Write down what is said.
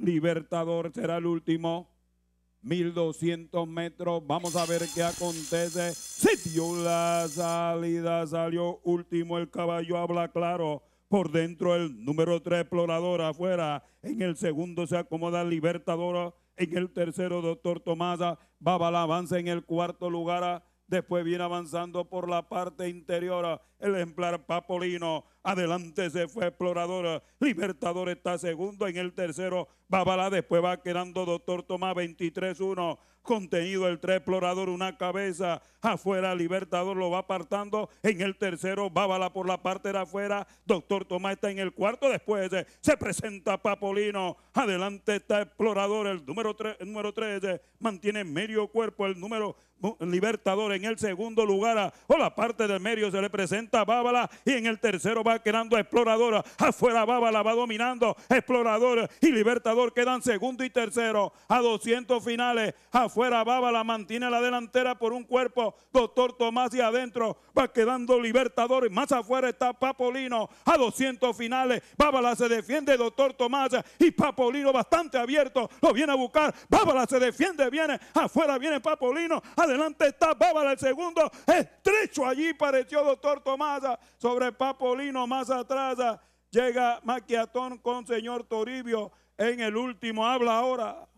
Libertador será el último. 1200 metros. Vamos a ver qué acontece. Se dio la salida, salió último el caballo, habla claro. Por dentro el número 3, Explorador, afuera. En el segundo se acomoda Libertador. En el tercero, Doctor Tomasa. Baba avanza en el cuarto lugar. Después viene avanzando por la parte interior el ejemplar Papolino Adelante se fue explorador. Libertador está segundo. En el tercero, Bábala Después va quedando Doctor Tomás 23-1. Contenido el 3, explorador, una cabeza. Afuera, Libertador lo va apartando. En el tercero, Bábala por la parte de afuera. Doctor Tomás está en el cuarto. Después se presenta Papolino. Adelante está explorador. El número 3 número 13, eh, mantiene medio cuerpo. El número Libertador en el segundo lugar. O la parte del medio se le presenta Bábala. Y en el tercero va quedando explorador. Afuera Bábala la va dominando. Explorador y Libertador quedan segundo y tercero. A 200 finales. Afuera Bábala la mantiene la delantera por un cuerpo. Doctor Tomás y adentro va quedando Libertador. Más afuera está Papolino. A 200 finales. Bábala se defiende, doctor Tomás. Y Papolino bastante abierto. Lo viene a buscar. Bábala se defiende, viene. Afuera viene Papolino. Adelante está Bábala el segundo. Estrecho allí pareció doctor Tomás sobre Papolino más atrás llega Maquiatón con señor Toribio en el último. Habla ahora.